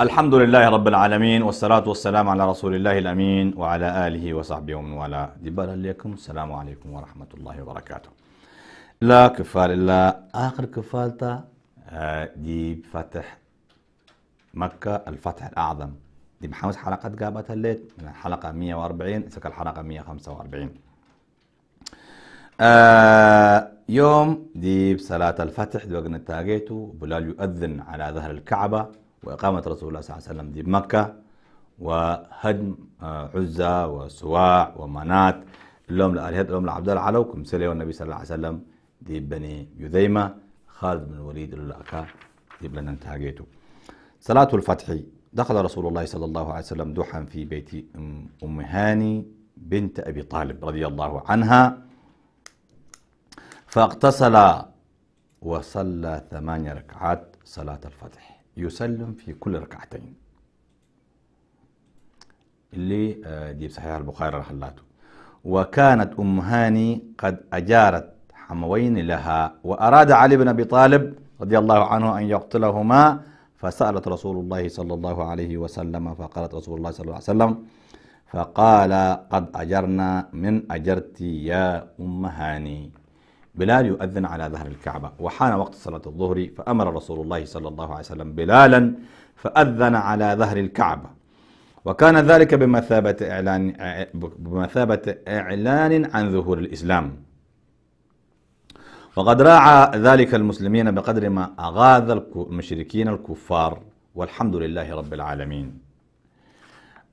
الحمد لله رب العالمين والصلاة والسلام على رسول الله الأمين وعلى آله وصحبه ومن والاه دبال عليكم السلام عليكم ورحمة الله وبركاته لا كفال إلا آخر كفالتا دي فتح مكة الفتح الأعظم دي محمد حلقة قابتها الليت من الحلقة 140 سك الحلقة 145 آه يوم دي بصلاة الفتح دي وقنا تاقيتو بلال يؤذن على ظهر الكعبة وإقامة رسول الله صلى الله عليه وسلم في مكة وهدم آه، عزة وسواع ومنات لهم لآلهة لهم لعبد الله عليكم سلي والنبي صلى الله عليه وسلم دي بني يذيمة خالد بن الوليد للأكا دي لنا انتهاجيته صلاة الفتح دخل رسول الله صلى الله عليه وسلم دحا في بيت أم هاني بنت أبي طالب رضي الله عنها فاغتسل وصلى ثمان ركعات صلاة الفتح يسلم في كل ركعتين اللي آه دي صحيح البخاري رحلاته وكانت أم هاني قد أجارت حموين لها وأراد علي بن أبي طالب رضي الله عنه أن يقتلهما فسألت رسول الله صلى الله عليه وسلم فقالت رسول الله صلى الله عليه وسلم فقال قد أجرنا من أجرت يا أم هاني بلال يؤذن على ظهر الكعبة وحان وقت صلاة الظهر فأمر رسول الله صلى الله عليه وسلم بلالا فأذن على ظهر الكعبة وكان ذلك بمثابة إعلان بمثابة إعلان عن ظهور الإسلام وقد راعى ذلك المسلمين بقدر ما أغاذ المشركين الكفار والحمد لله رب العالمين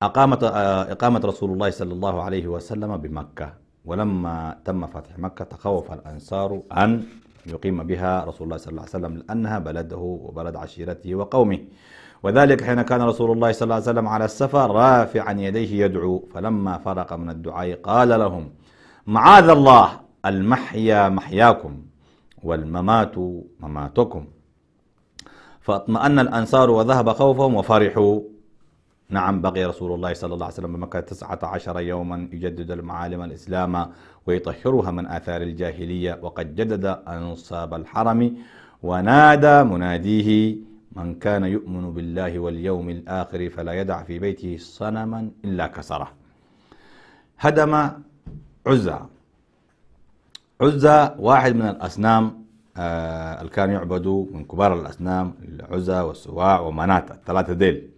أقامت آه، إقامة رسول الله صلى الله عليه وسلم بمكة ولما تم فتح مكة تخوف الأنصار أن يقيم بها رسول الله صلى الله عليه وسلم لأنها بلده وبلد عشيرته وقومه وذلك حين كان رسول الله صلى الله عليه وسلم على السفر رافعا يديه يدعو فلما فرق من الدعاء قال لهم معاذ الله المحيا محياكم والممات مماتكم فاطمأن الأنصار وذهب خوفهم وفرحوا نعم بقي رسول الله صلى الله عليه وسلم بمكة تسعة عشر يوما يجدد المعالم الإسلام ويطهرها من آثار الجاهلية وقد جدد أنصاب الحرم ونادى مناديه من كان يؤمن بالله واليوم الآخر فلا يدع في بيته صنما إلا كسره هدم عزى عزى واحد من الأصنام آه اللي كان يعبدوا من كبار الأصنام عزى والسواع ومناة الثلاثة ديل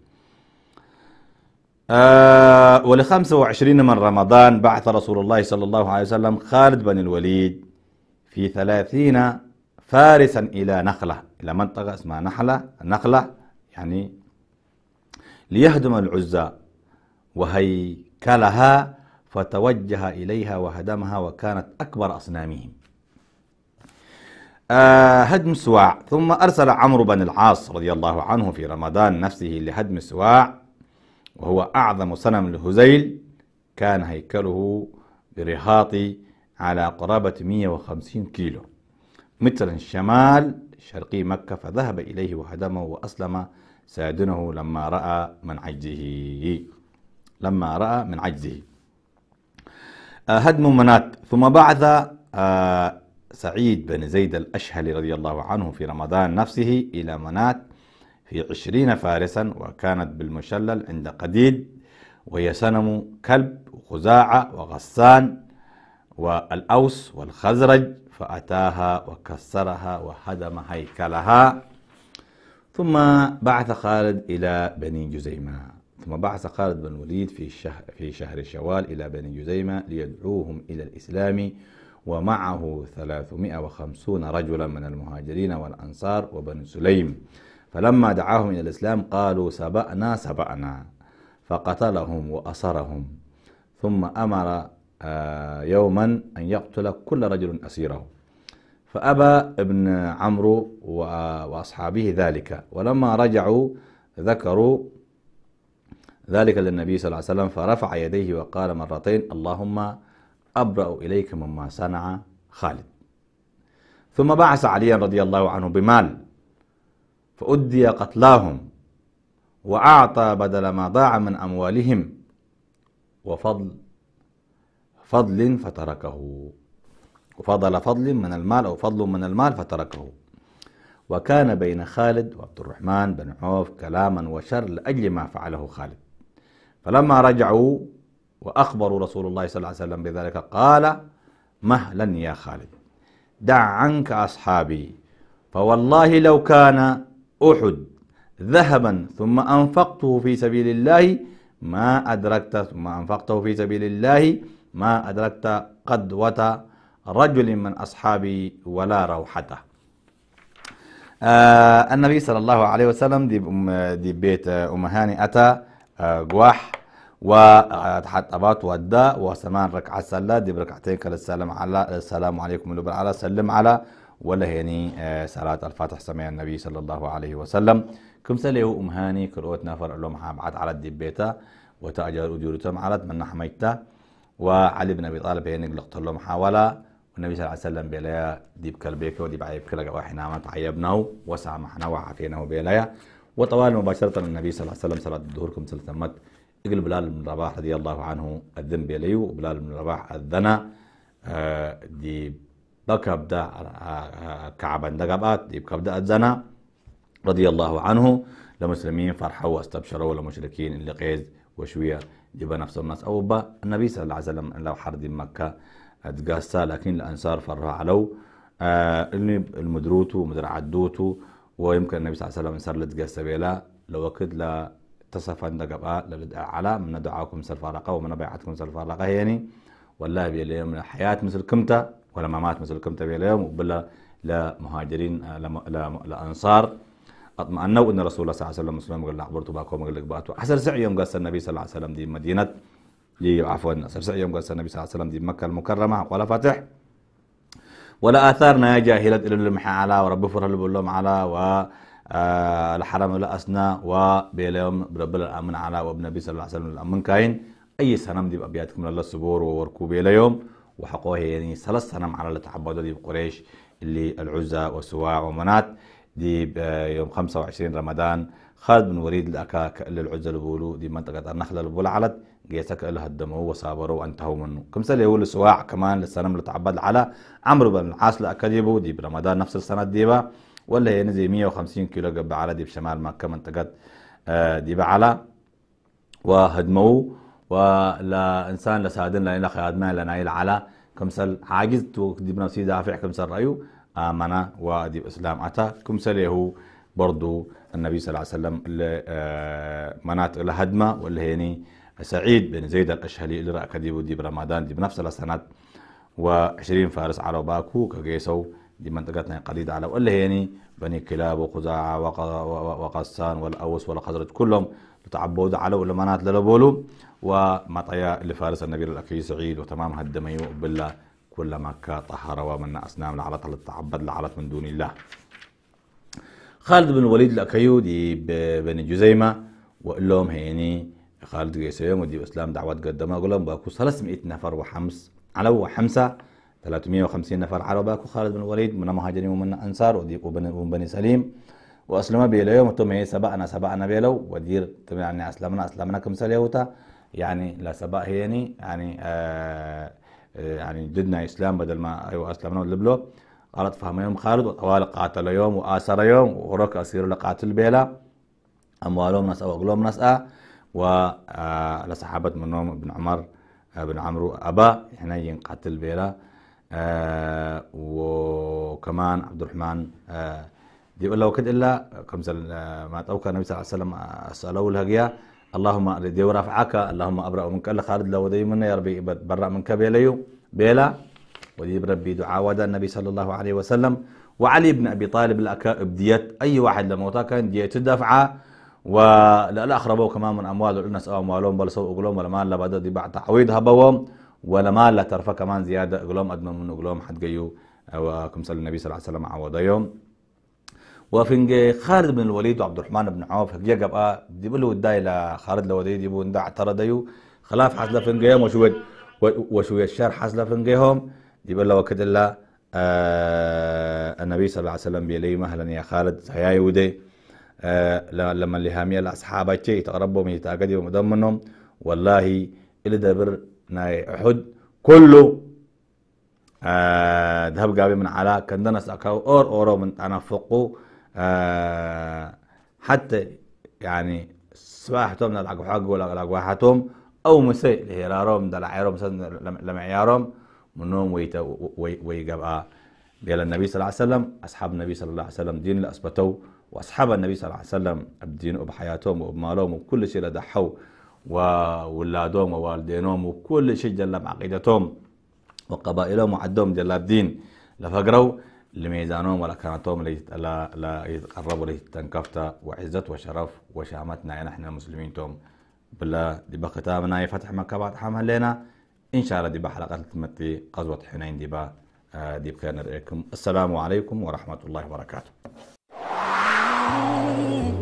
آه، و 25 من رمضان بعث رسول الله صلى الله عليه وسلم خالد بن الوليد في ثلاثين فارسا إلى نخلة إلى منطقة اسمها نحلة نخلة يعني ليهدم العزى وهيكلها فتوجه إليها وهدمها وكانت أكبر أصنامهم آه هدم سواع ثم أرسل عمرو بن العاص رضي الله عنه في رمضان نفسه لهدم سواع وهو أعظم صنم لهزيل كان هيكله برهاطي على قرابة 150 كيلو مترا شمال شرقي مكة فذهب إليه وهدمه وأسلم سادنه لما رأى من عجزه لما رأى من عجزه آه، هدم منات ثم بعث آه، سعيد بن زيد الأشهلي رضي الله عنه في رمضان نفسه إلى منات في عشرين فارسا وكانت بالمشلل عند قديد وهي سنم كلب وخزاعة وغسان والأوس والخزرج فأتاها وكسرها وهدم هيكلها ثم بعث خالد إلى بني جزيمة ثم بعث خالد بن الوليد في شهر, في شهر شوال إلى بني جزيمة ليدعوهم إلى الإسلام ومعه 350 رجلا من المهاجرين والأنصار وبني سليم فلما دعاهم إلى الإسلام قالوا سبأنا سبأنا فقتلهم وأسرهم ثم أمر آه، يوما أن يقتل كل رجل أسيره فأبى ابن عمرو وأصحابه ذلك ولما رجعوا ذكروا ذلك للنبي صلى الله عليه وسلم فرفع يديه وقال مرتين اللهم أبرأ إليك مما صنع خالد ثم بعث عليا رضي الله عنه بمال فأدي قتلاهم وأعطى بدل ما ضاع من أموالهم وفضل فضل فتركه وفضل فضل من المال أو فضل من المال فتركه وكان بين خالد وعبد الرحمن بن عوف كلاما وشر لأجل ما فعله خالد فلما رجعوا وأخبروا رسول الله صلى الله عليه وسلم بذلك قال مهلا يا خالد دع عنك أصحابي فوالله لو كان أحد ذهبا ثم أنفقته في سبيل الله ما أدركت ثم أنفقته في سبيل الله ما أدركت قدوة رجل من أصحابي ولا روحته آه النبي صلى الله عليه وسلم دي, دي بيت آه، أم هاني أتى قواح آه، جواح أبات ودا وسمان ركعة سلا دي بركعتين كالسلام على السلام عليكم ورحمة سلم على ولا هني يعني، سالات آه، الفاتح سمع النبي صلى الله عليه وسلم كم سليه أمهاني كرؤت نفر اللهم حابعت على الدبيتا وتأجر أجورتهم على من حميتا وعلي بن أبي طالب هني يعني قلقت لهم حاولا والنبي صلى الله عليه وسلم بيلايا ديب كلبيك وديب عيبك لك وحنا ما تعيبناه وسامحنا وعافيناه بيلايا وطوال مباشرة النبي صلى الله عليه وسلم صلاة الظهر كم سلتمت اقل بلال بن رباح رضي الله عنه الذنب إليه وبلال بن رباح الذنا آه، ديب ركب ده كعبا دقبات يبقى رضي الله عنه لمسلمين فرحوا واستبشروا لمشركين اللي قيز وشوية جبا نفس الناس أو با النبي صلى الله عليه وسلم لو حرد مكة اتقاسا لكن الأنصار فرها علو آه اللي المدروتو مدر عدوتو ويمكن النبي صلى الله عليه وسلم صار لتقاسا بيلا لو وقت لا تصف عندك على من دعاكم سلفارقة ومن بيعتكم سلفارقة يعني والله بيلي من حياة مثل كمتا ولما مثل كم تبي لهم وبلا لمهاجرين آه، لأنصار اطمئنوا ان رسول الله صلى الله عليه وسلم قال عبرتوا باكم قال لك باتوا حسر سعي يوم قال النبي صلى الله عليه وسلم دي مدينه دي عفوا حسر سعي يوم قال النبي صلى الله عليه وسلم دي مكه المكرمه ولا فتح ولا اثارنا يا جاهلة الى المحا على ورب فرل بلوم على و آه، الحرم الاسنى وبيليوم برب الامن على وابن النبي صلى الله عليه وسلم الامن كاين اي سنه دي ابياتكم لله الصبور وركوب اليوم يوم وحقوه يعني ثلاث سنة على اللي تعبدوا دي بقريش اللي العزى وسواع ومنات دي يوم 25 رمضان خالد بن وليد الأكا للعزة اللي بيقولوا دي منطقة النخلة اللي بيقولوا علت جيسك اللي هدموا وصابروا وانتهوا منه كم سنة يقول سواع كمان للسنة اللي تعبد على عمرو بن العاص الأكاديبو دي برمضان نفس السنة ديبا ولا هي نزي 150 كيلو قبل على دي بشمال مكة منطقة آه، ديبا على وهدموه ولا لسادن لا إلى خادمان لنا إلى على كمسل عاجز تقدم نفسي دافع كمسل رأيه آمنا وادي إسلام أتى كمسل يهو برضو النبي صلى الله عليه وسلم آه، مناطق لهدمة واللي هيني سعيد بن زيد الأشهلي اللي رأى كديب دي برمضان دي بنفس السنة و20 فارس على باكو كجيسو دي منطقتنا قليد على واللي هيني بني كلاب وخزاعة وقسان والأوس والخزرج كلهم تعبود على ولمانات للبولو ومطيا لفارس النبي الأكي سعيد وتمام هدميو بالله كل ما طهر ومن أسنام لعلت للتعبد لعلت من دون الله خالد بن الوليد الأكيو دي بني جزيمة وقلهم هيني خالد قيسيوم ودي اسلام دعوات قدمها قلهم باكو 300 نفر وحمس على وحمسه 350 نفر عرب باكو خالد بن الوليد من مهاجرين ومن انصار ودي وبني سليم واسلم بيلو متومي سبا انا سبا انا بيلو ودير تم يعني اسلمنا اسلمنا كم وتا يعني لا سبع هي يعني يعني, آه, آه، يعني ددنا اسلام بدل ما ايوا اسلمنا ولبلو قالت فهم يوم خالد وطوال قاتل يوم واسر يوم ورك اسير لقاتل بيلا اموالهم نسأ واغلهم نسأ و آه، منهم ابن عمر آه، ابن عمرو ابا هنا ينقتل بيلا آه وكمان عبد الرحمن آه دي لو كد إلا كم زل آه، ما توقع النبي صلى الله عليه وسلم أسأله آه، الهجية اللهم دي ورفعك اللهم أبرأ منك الله خالد لو دي من يا ربي برأ منك بيليو بيلا ودي بربي دعاء ودا النبي صلى الله عليه وسلم وعلي بن أبي طالب الأكائب ديت أي واحد لما كان ديت الدفعة ولا لا أخربوا كمان من أموال الناس أو أموالهم بل سوء قلوم ولا مال لبدا دي بعد تعويض هبوهم ولا مال لا ترفع كمان زيادة قلوم أدمن من قلوم حد جيو آه، وكم سأل النبي صلى الله عليه وسلم عوض يوم وفنج خالد بن الوليد وعبد الرحمن بن عوف جا بقى دي بلو لا خالد لودي دي بون دا ترديو خلاف حصل فنج يوم وشويد وشوية الشر حصل يوم دي بلو وكد الله آه النبي صلى الله عليه وسلم بيلي مهلا يا خالد هيا يودي آه لما اللي هامية لأصحابة شيء تقربوا من يتأكدوا ومدمنهم والله اللي دبر ناي حد كله آه ذهب قابي من على كندنس أكاو أور أورو من أنا فوقه آه، حتى يعني سواحتهم من الأقوحاق والأقوحاتهم أو مسي سن دلعيرهم لمعيارهم منهم ويقبقى قال النبي صلى الله عليه وسلم أصحاب النبي صلى الله عليه وسلم دين اللي وأصحاب النبي صلى الله عليه وسلم بدين وبحياتهم وبمالهم وكل شيء لدحوا وولادهم ووالدينهم وكل شيء جلب عقيدتهم وقبائلهم وعدهم جلب دين لفقروا لميزانهم ولا كرامتهم لا لا يتقربوا تنكفتا وعزة وشرف وشامتنا يعني احنا المسلمين توم بلا دبا ختامنا يفتح مكة بعد حمل لنا إن شاء الله دي بحلقة تمتي قزوة حنين دي با آه، دي بخير السلام عليكم ورحمة الله وبركاته